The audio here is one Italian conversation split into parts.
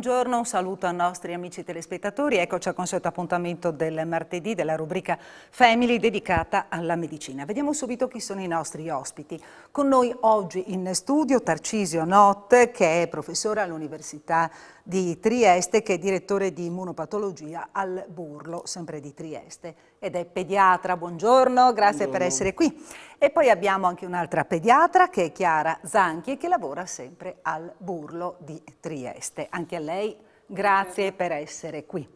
buongiorno, un saluto ai nostri amici telespettatori. Eccoci al consueto appuntamento del martedì della rubrica Family dedicata alla medicina. Vediamo subito chi sono i nostri ospiti. Con noi oggi in studio Tarcisio Notte, che è professore all'Università di Trieste che è direttore di immunopatologia al Burlo, sempre di Trieste, ed è pediatra. Buongiorno, grazie Buongiorno. per essere qui. E poi abbiamo anche un'altra pediatra che è Chiara Zanchi che lavora sempre al Burlo di Trieste. Anche a lei grazie per essere qui.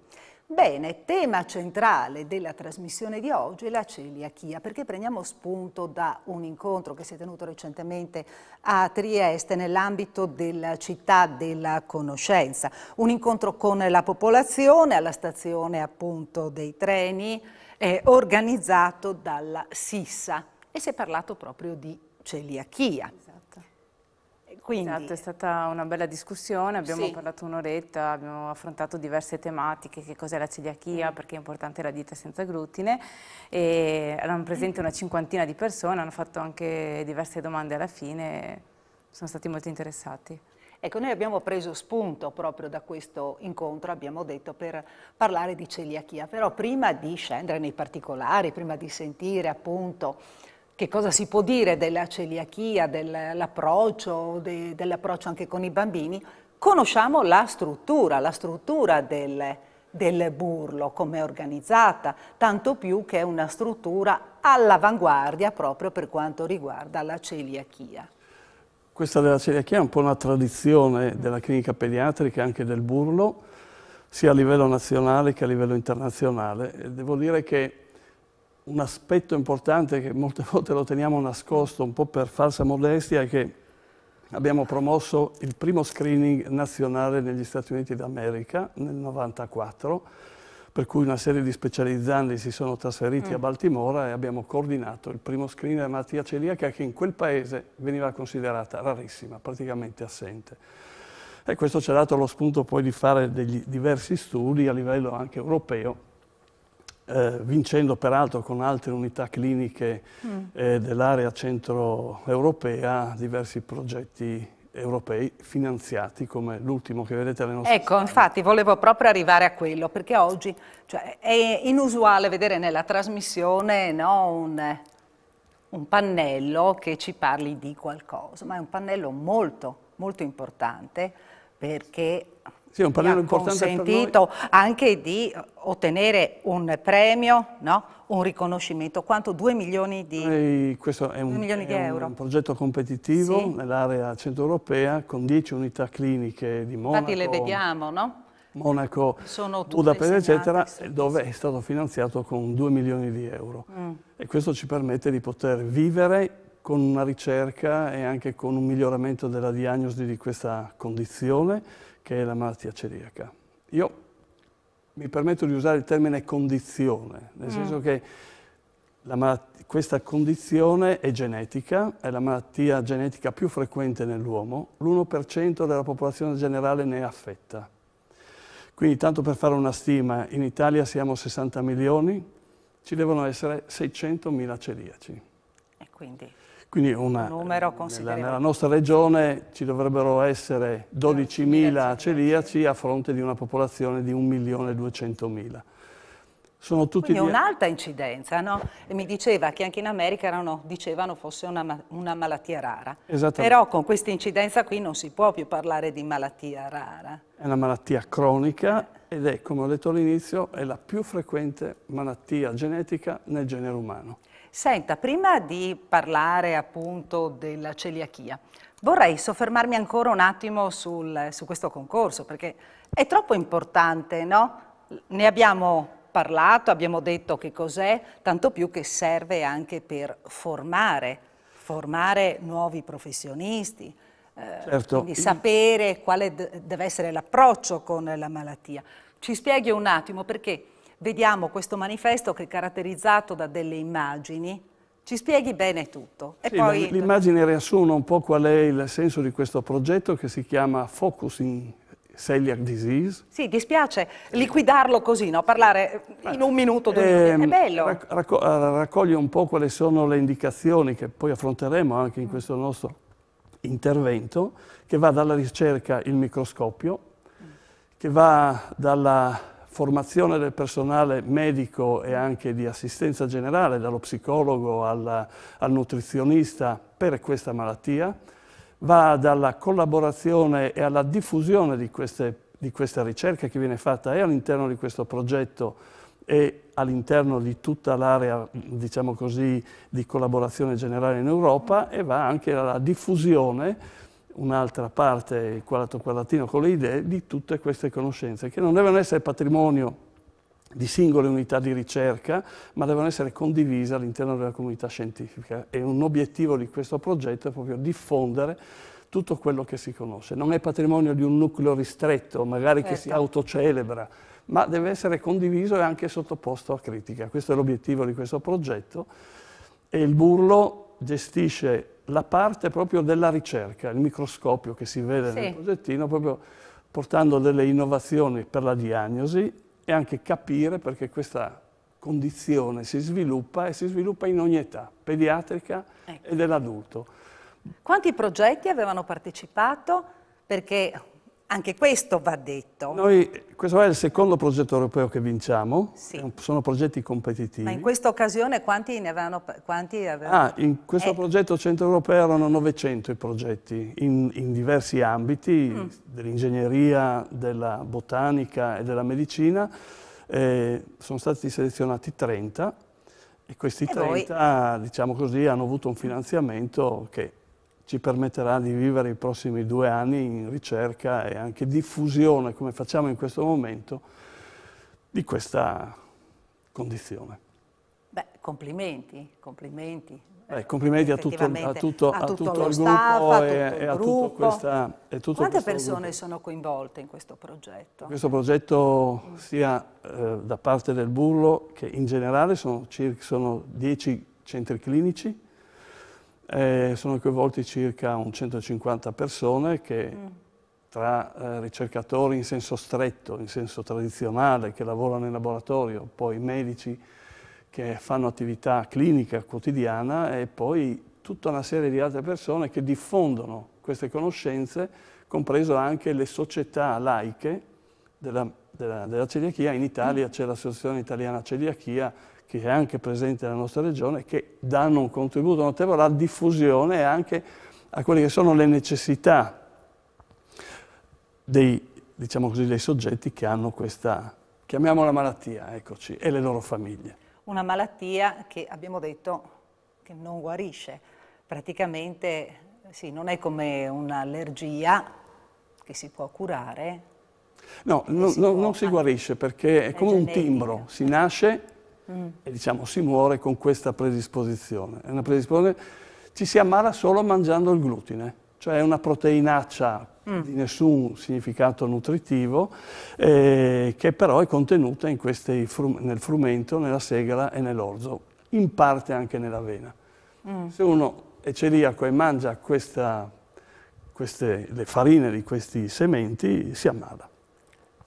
Bene, tema centrale della trasmissione di oggi è la celiachia, perché prendiamo spunto da un incontro che si è tenuto recentemente a Trieste nell'ambito della città della conoscenza, un incontro con la popolazione alla stazione appunto dei treni eh, organizzato dalla Sissa e si è parlato proprio di celiachia. Esatto. Esatto, Quindi, esatto, è stata una bella discussione, abbiamo sì. parlato un'oretta, abbiamo affrontato diverse tematiche, che cos'è la celiachia, mm. perché è importante la dieta senza glutine e erano presenti mm. una cinquantina di persone, hanno fatto anche diverse domande alla fine, sono stati molto interessati. Ecco, noi abbiamo preso spunto proprio da questo incontro, abbiamo detto, per parlare di celiachia, però prima di scendere nei particolari, prima di sentire appunto che cosa si può dire della celiachia, dell'approccio, de, dell'approccio anche con i bambini, conosciamo la struttura, la struttura del, del burlo, come è organizzata, tanto più che è una struttura all'avanguardia proprio per quanto riguarda la celiachia. Questa della celiachia è un po' una tradizione della clinica pediatrica e anche del burlo, sia a livello nazionale che a livello internazionale. Devo dire che un aspetto importante che molte volte lo teniamo nascosto un po' per falsa modestia è che abbiamo promosso il primo screening nazionale negli Stati Uniti d'America nel 1994, per cui una serie di specializzanti si sono trasferiti mm. a Baltimora e abbiamo coordinato il primo screening della malattia celiaca che in quel paese veniva considerata rarissima, praticamente assente. E questo ci ha dato lo spunto poi di fare degli diversi studi a livello anche europeo eh, vincendo peraltro con altre unità cliniche mm. eh, dell'area centro-europea diversi progetti europei finanziati come l'ultimo che vedete alle nostre Ecco, strane. infatti volevo proprio arrivare a quello perché oggi cioè, è inusuale vedere nella trasmissione no, un, un pannello che ci parli di qualcosa, ma è un pannello molto, molto importante perché sì, un pannello importante per noi. consentito anche di ottenere un premio, no? un riconoscimento. Quanto? 2 milioni di, euro? questo è un, milioni di euro. un progetto competitivo Sì. nell'area centroeuropea con 10 unità cliniche di Monaco, Infatti le vediamo, no? Monaco, Sono Budapest, eccetera, dove è stato finanziato con 2 milioni di euro. Mm. E questo ci permette di poter vivere con una ricerca e anche con un miglioramento della diagnosi di questa condizione che è la malattia celiaca. Io mi permetto di usare il termine condizione, nel mm. senso che questa condizione è genetica, è la malattia genetica più frequente nell'uomo, l'1% della popolazione generale ne è affetta. Quindi tanto per fare una stima, in Italia siamo 60 milioni, ci devono essere 600 mila celiaci. E quindi? Quindi una, Numero nella, nella nostra regione ci dovrebbero essere 12.000 celiaci a fronte di una popolazione di 1.200.000. Sono tutti Quindi di... un'alta incidenza, no? E mi diceva che anche in America erano, dicevano fosse una, una malattia rara. Esattamente. Però con questa incidenza qui non si può più parlare di malattia rara. È una malattia cronica eh. ed è, come ho detto all'inizio, è la più frequente malattia genetica nel genere umano. Senta, prima di parlare appunto della celiachia, vorrei soffermarmi ancora un attimo sul, su questo concorso, perché è troppo importante, no? Ne abbiamo parlato, abbiamo detto che cos'è, tanto più che serve anche per formare, formare nuovi professionisti, eh, certo. eh, quindi sapere quale deve essere l'approccio con la malattia. Ci spieghi un attimo perché Vediamo questo manifesto che è caratterizzato da delle immagini. Ci spieghi bene tutto. Sì, poi... L'immagine riassume un po' qual è il senso di questo progetto che si chiama Focusing celiac disease. Sì, dispiace liquidarlo così, no? parlare in un minuto, due minuti, è ehm, bello. Racco eh, raccoglie un po' quali sono le indicazioni che poi affronteremo anche in mm. questo nostro intervento, che va dalla ricerca il microscopio, mm. che va dalla formazione del personale medico e anche di assistenza generale, dallo psicologo al, al nutrizionista per questa malattia, va dalla collaborazione e alla diffusione di, queste, di questa ricerca che viene fatta e all'interno di questo progetto e all'interno di tutta l'area, diciamo così, di collaborazione generale in Europa e va anche alla diffusione un'altra parte, il quadrato quadratino con le idee, di tutte queste conoscenze, che non devono essere patrimonio di singole unità di ricerca, ma devono essere condivise all'interno della comunità scientifica. E un obiettivo di questo progetto è proprio diffondere tutto quello che si conosce. Non è patrimonio di un nucleo ristretto, magari certo. che si certo. autocelebra, ma deve essere condiviso e anche sottoposto a critica. Questo è l'obiettivo di questo progetto. E il Burlo gestisce la parte proprio della ricerca, il microscopio che si vede sì. nel progettino, proprio portando delle innovazioni per la diagnosi e anche capire perché questa condizione si sviluppa e si sviluppa in ogni età, pediatrica ecco. e dell'adulto. Quanti progetti avevano partecipato? Perché anche questo va detto. Noi, questo è il secondo progetto europeo che vinciamo, sì. sono progetti competitivi. Ma in questa occasione quanti ne avevano? Quanti avevano? Ah, in questo eh. progetto centro europeo erano 900 i progetti, in, in diversi ambiti, mm. dell'ingegneria, della botanica e della medicina. Eh, sono stati selezionati 30 e questi e 30, diciamo così, hanno avuto un finanziamento che ci permetterà di vivere i prossimi due anni in ricerca e anche diffusione, come facciamo in questo momento, di questa condizione. Beh, complimenti, complimenti. Eh, complimenti a tutto, a tutto, a tutto, a tutto il staff, gruppo a e, e, a tutto questa... E tutto Quante persone gruppo? sono coinvolte in questo progetto? Questo progetto sia eh, da parte del Burlo che in generale sono, circa, 10 centri clinici, eh, sono coinvolti circa un 150 persone che mm. tra eh, ricercatori in senso stretto, in senso tradizionale, che lavorano in laboratorio, poi medici che fanno attività clinica quotidiana e poi tutta una serie di altre persone che diffondono queste conoscenze, compreso anche le società laiche della, della, della celiachia. In Italia mm. c'è l'Associazione Italiana Celiachia, che è anche presente nella nostra regione, che danno un contributo notevole alla diffusione e anche a quelle che sono le necessità dei, diciamo così, dei soggetti che hanno questa, chiamiamola malattia, eccoci, e le loro famiglie. Una malattia che abbiamo detto che non guarisce, praticamente sì, non è come un'allergia che si può curare. No, no si non, può, non si guarisce perché è come è un timbro, si nasce mm. e diciamo si muore con questa predisposizione. È una predisposizione, ci si ammala solo mangiando il glutine, cioè una proteinaccia mm. di nessun significato nutritivo eh, che però è contenuta frum nel frumento, nella segala e nell'orzo, in parte anche nell'avena. Mm. Se uno è celiaco e mangia questa, queste, le farine di questi sementi, si ammala.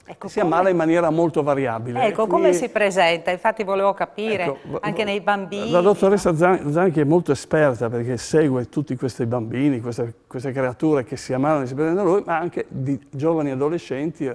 Ecco, si ammala come... in maniera molto variabile. Ecco, come si presenta? Infatti volevo capire, ecco, anche nei bambini. La dottoressa Zanchi è molto esperta perché segue tutti questi bambini, queste, queste creature che si ammalano e si presentano a lui, ma anche di giovani adolescenti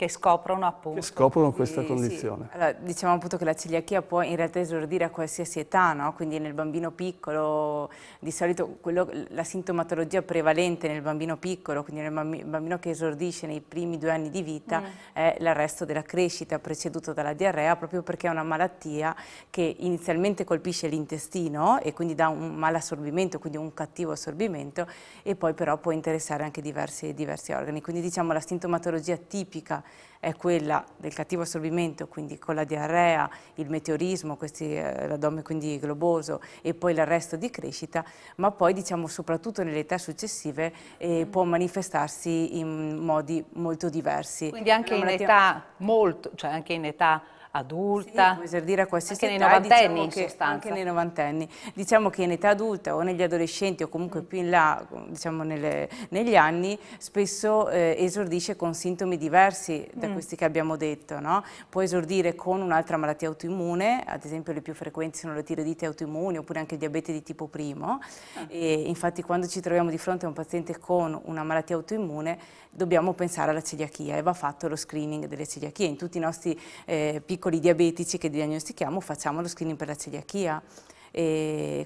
che scoprono appunto. Che scoprono questa Quindi, condizione. Sì. Allora, diciamo appunto che la celiachia può in realtà esordire a qualsiasi età, no? Quindi nel bambino piccolo, di solito quello, la sintomatologia prevalente nel bambino piccolo, quindi nel bambino che esordisce nei primi due anni di vita, mm. è l'arresto della crescita preceduto dalla diarrea, proprio perché è una malattia che inizialmente colpisce l'intestino e quindi dà un malassorbimento, quindi un cattivo assorbimento, e poi però può interessare anche diversi, diversi organi. Quindi diciamo la sintomatologia tipica è quella del cattivo assorbimento, quindi con la diarrea, il meteorismo, questi, eh, l'addome quindi globoso e poi l'arresto di crescita, ma poi diciamo soprattutto nelle età successive eh, mm. può manifestarsi in modi molto diversi. Quindi anche in età molto, cioè anche in età adulta? Sì, può esordire a qualsiasi anche età. Nei diciamo che, anche nei novantenni. Diciamo che in età adulta o negli adolescenti o comunque mm. più in là, diciamo nelle, negli anni, spesso eh, esordisce con sintomi diversi da mm. questi che abbiamo detto. No? Può esordire con un'altra malattia autoimmune, ad esempio le più frequenti sono le tiroidite autoimmuni oppure anche il diabete di tipo primo. Mm. E infatti quando ci troviamo di fronte a un paziente con una malattia autoimmune dobbiamo pensare alla celiachia e va fatto lo screening delle celiachie in tutti i nostri eh, piccoli piccoli diabetici che diagnostichiamo facciamo lo screening per la celiachia,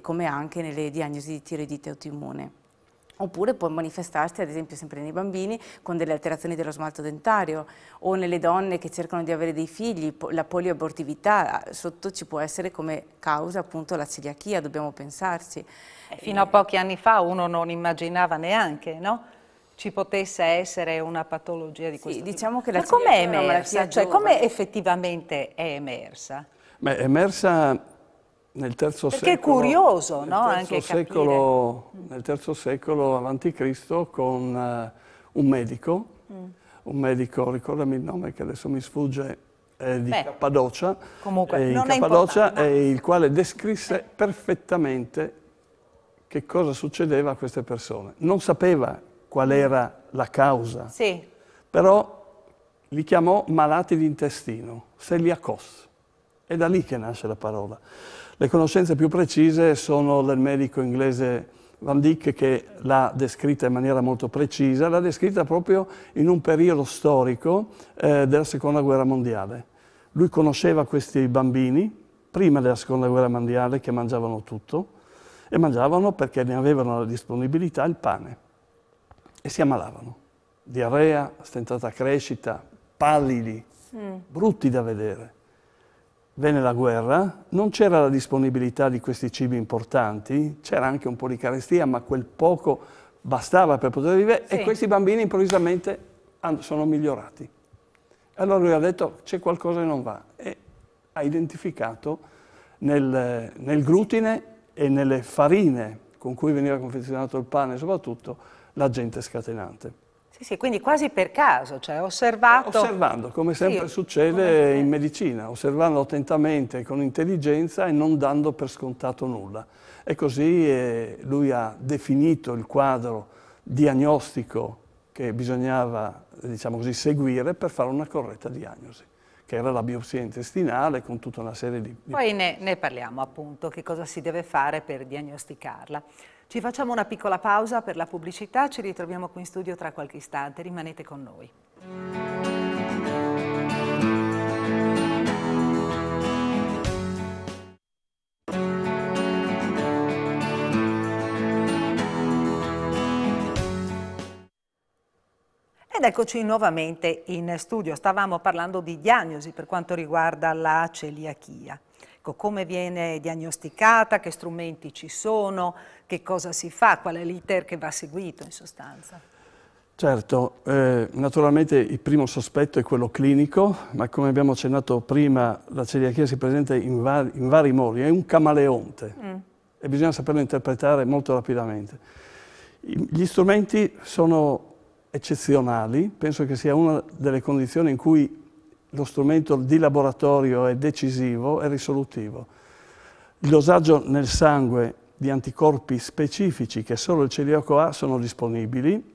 come anche nelle diagnosi di tiroidite autoimmune. Oppure può manifestarsi, ad esempio, sempre nei bambini con delle alterazioni dello smalto dentario o nelle donne che cercano di avere dei figli, la poliabortività, sotto ci può essere come causa appunto la celiachia, dobbiamo pensarci. Eh, fino a pochi anni fa uno non immaginava neanche, no? ci potesse essere una patologia di questo sì, tipo. diciamo che la Ma com'è emersa? Cioè, come effettivamente è emersa? Beh, è emersa nel terzo Perché secolo, è curioso, nel no? Terzo secolo, nel terzo secolo a.C. con uh, un medico, mm. un medico, ricordami il nome che adesso mi sfugge, è di Beh, Cappadocia, comunque, eh, non Cappadocia è eh, il quale descrisse eh. perfettamente che cosa succedeva a queste persone. Non sapeva qual mm. era la causa. Sì. Però li chiamò malati di intestino, seliacos. È da lì che nasce la parola. Le conoscenze più precise sono del medico inglese Van Dyck che l'ha descritta in maniera molto precisa, l'ha descritta proprio in un periodo storico eh, della Seconda Guerra Mondiale. Lui conosceva questi bambini prima della Seconda Guerra Mondiale che mangiavano tutto e mangiavano perché ne avevano la disponibilità il pane e si ammalavano. Diarrea, stentata crescita, pallidi, mm. brutti da vedere. Venne la guerra, non c'era la disponibilità di questi cibi importanti, c'era anche un po' di carestia, ma quel poco bastava per poter vivere sì. e questi bambini improvvisamente sono migliorati. Allora lui ha detto c'è qualcosa che non va e ha identificato nel, nel glutine e nelle farine con cui veniva confezionato il pane soprattutto l'agente scatenante. Sì, sì, quindi quasi per caso, cioè osservato... Osservando, come sempre sì, succede come... in medicina, osservando attentamente, con intelligenza e non dando per scontato nulla. E così eh, lui ha definito il quadro diagnostico che bisognava, diciamo così, seguire per fare una corretta diagnosi che era la biopsia intestinale con tutta una serie di... Poi ne, ne parliamo appunto, che cosa si deve fare per diagnosticarla. Ci facciamo una piccola pausa per la pubblicità, ci ritroviamo qui in studio tra qualche istante, rimanete con noi. Ed eccoci nuovamente in studio, stavamo parlando di diagnosi per quanto riguarda la celiachia. Ecco, come viene diagnosticata, che strumenti ci sono, che cosa si fa, qual è l'iter che va seguito in sostanza? Certo, eh, naturalmente il primo sospetto è quello clinico, ma come abbiamo accennato prima la celiachia si presenta in, vari, in vari modi, è un camaleonte mm. e bisogna saperlo interpretare molto rapidamente. Gli strumenti sono eccezionali, penso che sia una delle condizioni in cui lo strumento di laboratorio è decisivo e risolutivo. Il dosaggio nel sangue di anticorpi specifici che solo il celiaco ha sono disponibili.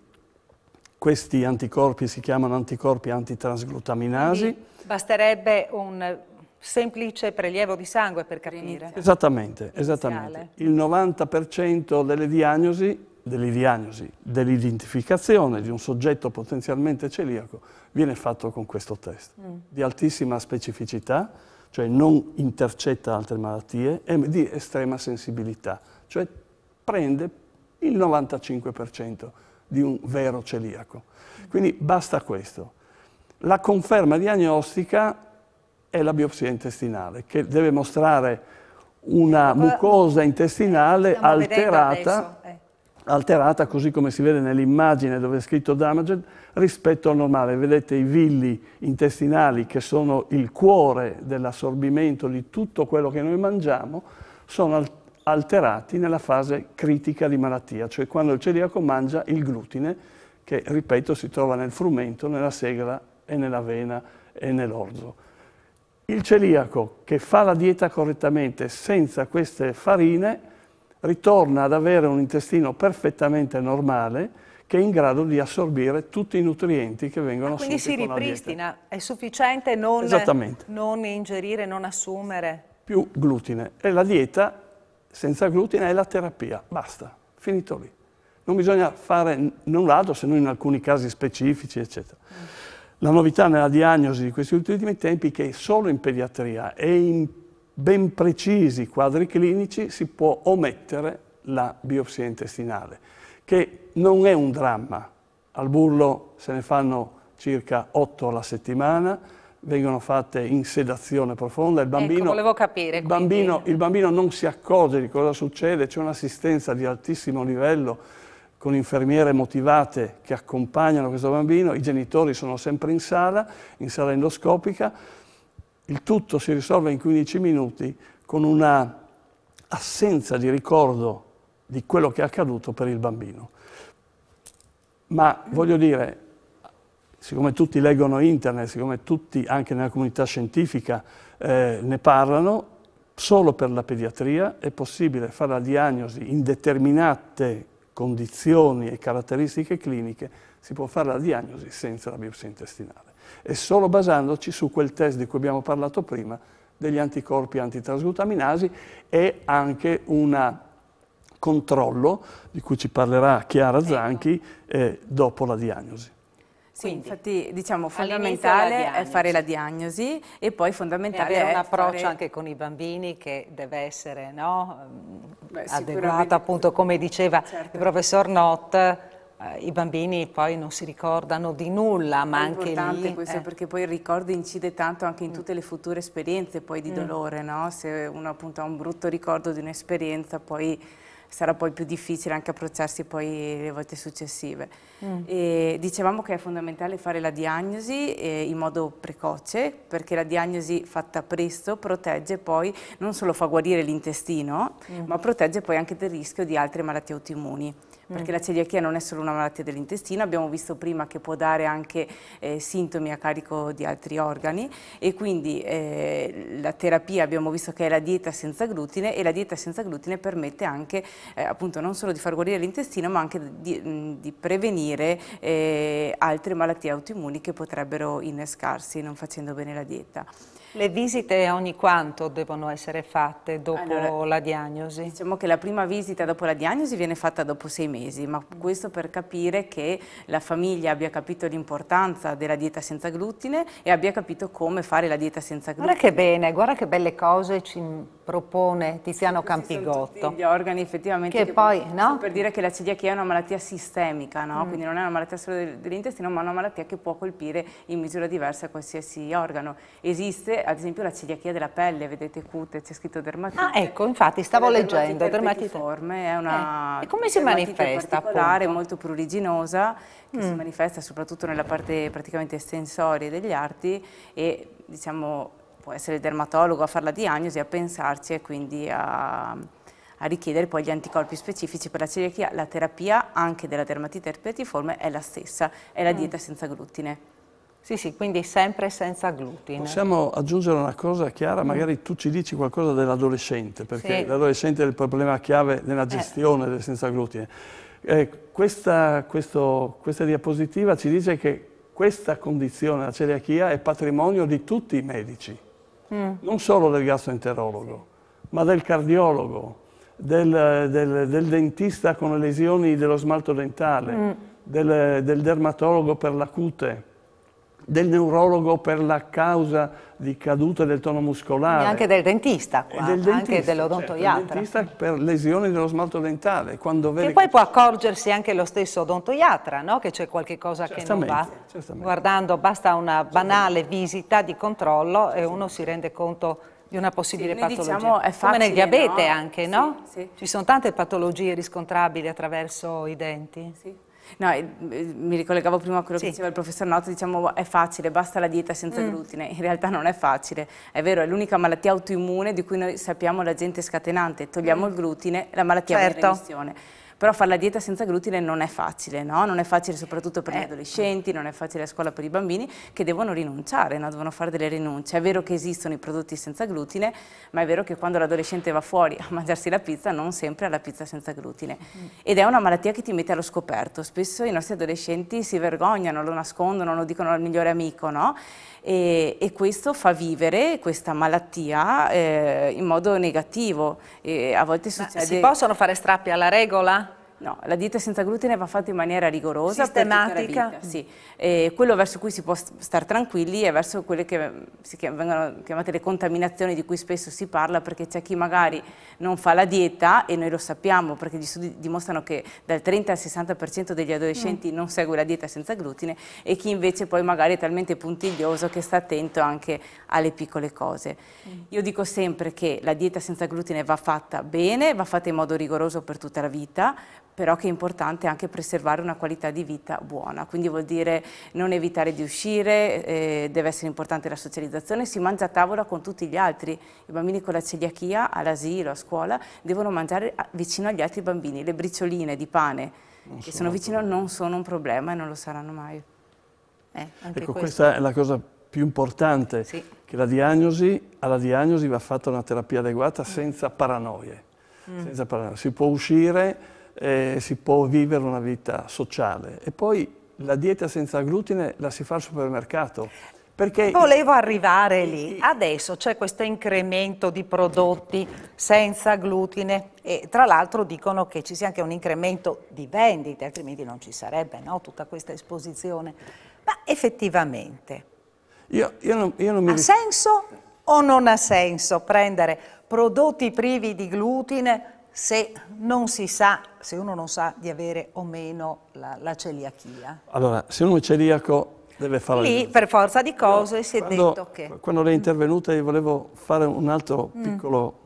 Questi anticorpi si chiamano anticorpi antitransglutaminasi. Quindi basterebbe un semplice prelievo di sangue per capire. Esattamente, esattamente. Il 90% delle diagnosi delle diagnosi, dell'identificazione di un soggetto potenzialmente celiaco viene fatto con questo test, mm. di altissima specificità, cioè non intercetta altre malattie, e di estrema sensibilità, cioè prende il 95% di un vero celiaco. Quindi basta questo. La conferma diagnostica è la biopsia intestinale, che deve mostrare una mucosa intestinale Stiamo alterata alterata, così come si vede nell'immagine dove è scritto damaged, rispetto al normale. Vedete i villi intestinali, che sono il cuore dell'assorbimento di tutto quello che noi mangiamo, sono alterati nella fase critica di malattia, cioè quando il celiaco mangia il glutine, che, ripeto, si trova nel frumento, nella segra e nell'avena e nell'orzo. Il celiaco che fa la dieta correttamente senza queste farine ritorna ad avere un intestino perfettamente normale che è in grado di assorbire tutti i nutrienti che vengono ah, assunti. Quindi si ripristina, è sufficiente non, non ingerire, non assumere? Più glutine. E la dieta senza glutine è la terapia, basta, finito lì. Non bisogna fare null'altro se non in alcuni casi specifici, eccetera. Mm. La novità nella diagnosi di questi ultimi tempi è che solo in pediatria e in ben precisi quadri clinici si può omettere la biopsia intestinale, che non è un dramma. Al burlo se ne fanno circa 8 alla settimana, vengono fatte in sedazione profonda. Il ecco, bambino, ecco, capire, bambino, eh. il bambino non si accorge di cosa succede, c'è un'assistenza di altissimo livello con infermiere motivate che accompagnano questo bambino, i genitori sono sempre in sala, in sala endoscopica, il tutto si risolve in 15 minuti con una assenza di ricordo di quello che è accaduto per il bambino. Ma voglio dire, siccome tutti leggono internet, siccome tutti anche nella comunità scientifica eh, ne parlano, solo per la pediatria è possibile fare la diagnosi in determinate condizioni e caratteristiche cliniche, si può fare la diagnosi senza la biopsia intestinale e solo basandoci su quel test di cui abbiamo parlato prima degli anticorpi antitrasglutaminasi e anche un controllo di cui ci parlerà Chiara ecco. Zanchi eh, dopo la diagnosi. Sì, Quindi, infatti diciamo fondamentale è fare la diagnosi e poi fondamentale e avere è un approccio fare... anche con i bambini che deve essere no? Beh, adeguato appunto come diceva certo. il professor Nott eh, i bambini poi non si ricordano di nulla, ma è anche lì... È importante questo eh. perché poi il ricordo incide tanto anche in mm. tutte le future esperienze poi di mm. dolore, no? Se uno appunto ha un brutto ricordo di un'esperienza, poi sarà poi più difficile anche approcciarsi poi le volte successive. Mm. E dicevamo che è fondamentale fare la diagnosi eh, in modo precoce, perché la diagnosi fatta presto protegge poi, non solo fa guarire l'intestino, mm. ma protegge poi anche del rischio di altre malattie autoimmuni perché mm. la celiachia non è solo una malattia dell'intestino, abbiamo visto prima che può dare anche eh, sintomi a carico di altri organi e quindi eh, la terapia abbiamo visto che è la dieta senza glutine e la dieta senza glutine permette anche eh, appunto non solo di far guarire l'intestino ma anche di, mm, di prevenire eh, altre malattie autoimmuni che potrebbero innescarsi non facendo bene la dieta. Le visite ogni quanto devono essere fatte dopo allora, la diagnosi? Diciamo che la prima visita dopo la diagnosi viene fatta dopo sei mesi, ma questo per capire che la famiglia abbia capito l'importanza della dieta senza glutine e abbia capito come fare la dieta senza glutine. Guarda che bene, guarda che belle cose ci propone Tiziano sì, Campigotto. gli organi effettivamente. Che, che poi, per, no? per dire che la celiachia è una malattia sistemica, no? mm. quindi non è una malattia solo dell'intestino, ma una malattia che può colpire in misura diversa qualsiasi organo. Esiste ad esempio la celiachia della pelle, vedete cute, c'è scritto dermatite. Ah ecco, infatti stavo cioè, leggendo, dermatite. Forme, è eh, una eh. e come si manifesta? particolare, appunto? molto pruriginosa, che mm. si manifesta soprattutto nella parte praticamente sensoria degli arti e diciamo può essere il dermatologo a fare la diagnosi, a pensarci e quindi a a richiedere poi gli anticorpi specifici per la celiachia. La terapia anche della dermatite erpetiforme è la stessa, è la mm. dieta senza glutine. Sì, sì, quindi sempre senza glutine. Possiamo aggiungere una cosa, Chiara? Mm. Magari tu ci dici qualcosa dell'adolescente, perché sì. l'adolescente è il problema chiave nella eh. gestione eh. del senza glutine. Eh, questa, questo, questa diapositiva ci dice che questa condizione, la celiachia, è patrimonio di tutti i medici, mm. non solo del gastroenterologo, sì. ma del cardiologo, del, del, del, dentista con le lesioni dello smalto dentale, mm. del, del dermatologo per la cute, del neurologo per la causa di caduta del tono muscolare. E anche del dentista, eh, qua, del dentista, anche dell'odontoiatra. Certo, dentista per lesioni dello smalto dentale. Quando che poi può accorgersi anche lo stesso odontoiatra, no? che c'è qualcosa che non va. Certamente. Guardando, basta una banale visita di controllo e uno si rende conto di una possibile sì, patologia. Diciamo è facile, Come nel diabete no? anche, no? Sì, sì. Ci sono tante patologie riscontrabili attraverso i denti. Sì. No, mm, mi ricollegavo prima a quello sì. che diceva il professor Noto, diciamo boh, è facile, basta la dieta senza mm. glutine, in realtà non è facile, è vero, è l'unica malattia autoimmune di cui noi sappiamo la gente scatenante, togliamo mm. il glutine, la malattia certo. va in remissione però fare la dieta senza glutine non è facile, no? non è facile soprattutto per gli eh. adolescenti, non è facile a scuola per i bambini che devono rinunciare, no? devono fare delle rinunce. È vero che esistono i prodotti senza glutine, ma è vero che quando l'adolescente va fuori a mangiarsi la pizza non sempre ha la pizza senza glutine mm. ed è una malattia che ti mette allo scoperto. Spesso i nostri adolescenti si vergognano, lo nascondono, lo dicono al migliore amico, no? e, e questo fa vivere questa malattia eh, in modo negativo. E a volte succede... Ma si possono fare strappi alla regola? No, la dieta senza glutine va fatta in maniera rigorosa, sistematica. Vita, sì. E quello verso cui si può stare tranquilli è verso quelle che mm, si chiam vengono chiamate le contaminazioni di cui spesso si parla perché c'è chi magari non fa la dieta e noi lo sappiamo perché gli studi dimostrano che dal 30 al 60% degli adolescenti mm. non segue la dieta senza glutine e chi invece poi magari è talmente puntiglioso che sta attento anche alle piccole cose. Mm. Io dico sempre che la dieta senza glutine va fatta bene, va fatta in modo rigoroso per tutta la vita però che è importante anche preservare una qualità di vita buona, quindi vuol dire non evitare di uscire, eh, deve essere importante la socializzazione, si mangia a tavola con tutti gli altri, i bambini con la celiachia all'asilo, a scuola, devono mangiare ah, vicino agli altri bambini, le bricioline di pane non che sono vicino non sono un problema e non lo saranno mai. Eh, ecco, questo. questa è la cosa più importante, sì. che la diagnosi, alla diagnosi va fatta una terapia adeguata mm. senza paranoie. Mm. Senza paranoie. Si può uscire eh, si può vivere una vita sociale. E poi la dieta senza glutine la si fa al supermercato. Perché Volevo arrivare lì. Adesso c'è questo incremento di prodotti senza glutine e tra l'altro dicono che ci sia anche un incremento di vendite, altrimenti non ci sarebbe no? tutta questa esposizione. Ma effettivamente io, io non, io non mi... ha senso o non ha senso prendere prodotti privi di glutine se non si sa, se uno non sa di avere o meno la, la celiachia? Allora, se uno è celiaco deve fare... Lì, per forza di cose, no, si è quando, detto che... Quando lei è intervenuta io volevo fare un altro mm. piccolo...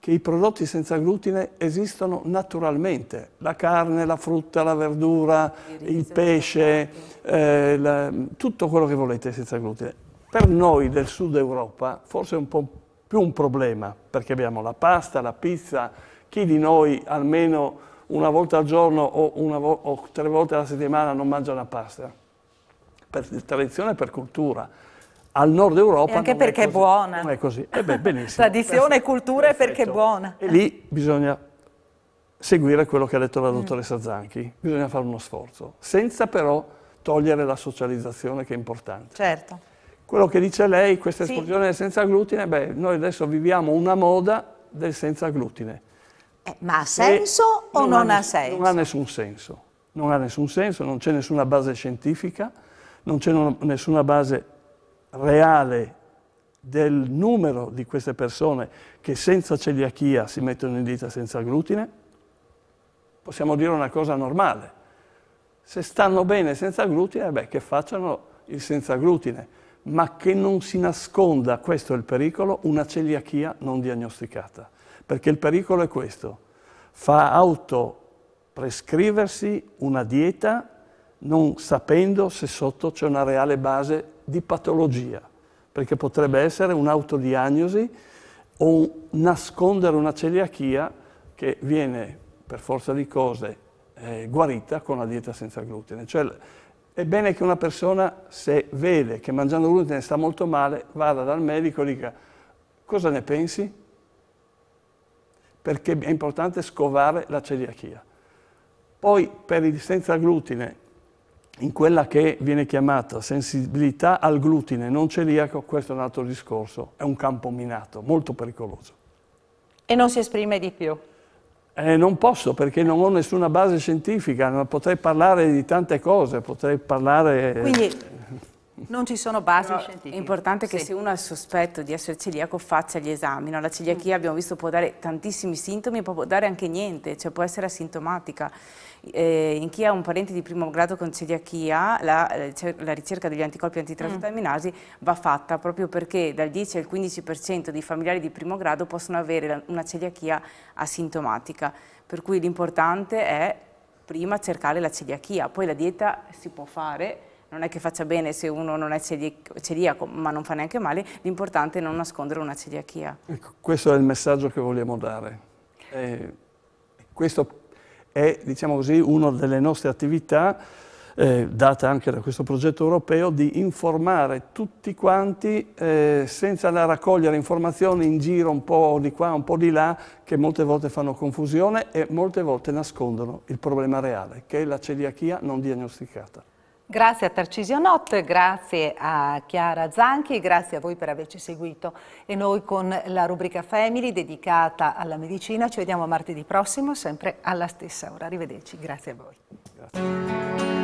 che i prodotti senza glutine esistono naturalmente. La carne, la frutta, la verdura, il, il pesce, eh, la, tutto quello che volete senza glutine. Per noi del sud Europa forse è un po' più un problema, perché abbiamo la pasta, la pizza chi di noi almeno una volta al giorno o, vo o tre volte alla settimana non mangia una pasta? Per tradizione e per cultura al nord Europa. E anche perché è, così, è, buona. Non è così. Eh beh, Tradizione e cultura è perché è buona. E lì bisogna seguire quello che ha detto la dottoressa Zanchi, bisogna fare uno sforzo, senza però togliere la socializzazione che è importante. Certo. Quello che dice lei, questa esplosione sì. del senza glutine, beh, noi adesso viviamo una moda del senza glutine eh, ma ha senso o non, non ha, ha senso? Non ha nessun senso, non ha nessun senso, non c'è nessuna base scientifica, non c'è nessuna base reale del numero di queste persone che senza celiachia si mettono in dieta senza glutine, possiamo dire una cosa normale. Se stanno bene senza glutine, beh, che facciano il senza glutine, ma che non si nasconda, questo è il pericolo, una celiachia non diagnosticata perché il pericolo è questo, fa autoprescriversi una dieta non sapendo se sotto c'è una reale base di patologia, perché potrebbe essere un'autodiagnosi o nascondere una celiachia che viene per forza di cose eh, guarita con la dieta senza glutine. Cioè, è bene che una persona, se vede che mangiando glutine sta molto male, vada dal medico e dica cosa ne pensi? perché è importante scovare la celiachia. Poi per il senza glutine, in quella che viene chiamata sensibilità al glutine non celiaco, questo è un altro discorso, è un campo minato, molto pericoloso. E non si esprime di più? Eh, non posso perché non ho nessuna base scientifica, potrei parlare di tante cose, potrei parlare... Eh, Quindi non ci sono basi no, scientifiche. È importante che sì. se uno ha il sospetto di essere celiaco faccia gli esami. No? La celiachia mm. abbiamo visto può dare tantissimi sintomi e può dare anche niente, cioè può essere asintomatica. Eh, in chi ha un parente di primo grado con celiachia la, eh, cioè la ricerca degli anticorpi antitransvitaminasi mm. va fatta proprio perché dal 10 al 15% dei familiari di primo grado possono avere una celiachia asintomatica. Per cui l'importante è prima cercare la celiachia, poi la dieta si può fare non è che faccia bene se uno non è celiaco, ma non fa neanche male, l'importante è non nascondere una celiachia. Ecco, questo è il messaggio che vogliamo dare. Eh, questo è, diciamo così, una delle nostre attività, eh, data anche da questo progetto europeo, di informare tutti quanti eh, senza andare raccogliere informazioni in giro un po' di qua, un po' di là, che molte volte fanno confusione e molte volte nascondono il problema reale, che è la celiachia non diagnosticata. Grazie a Tarcisio Nott, grazie a Chiara Zanchi, grazie a voi per averci seguito e noi con la rubrica Family dedicata alla medicina ci vediamo martedì prossimo sempre alla stessa ora. Arrivederci, grazie a voi. Grazie.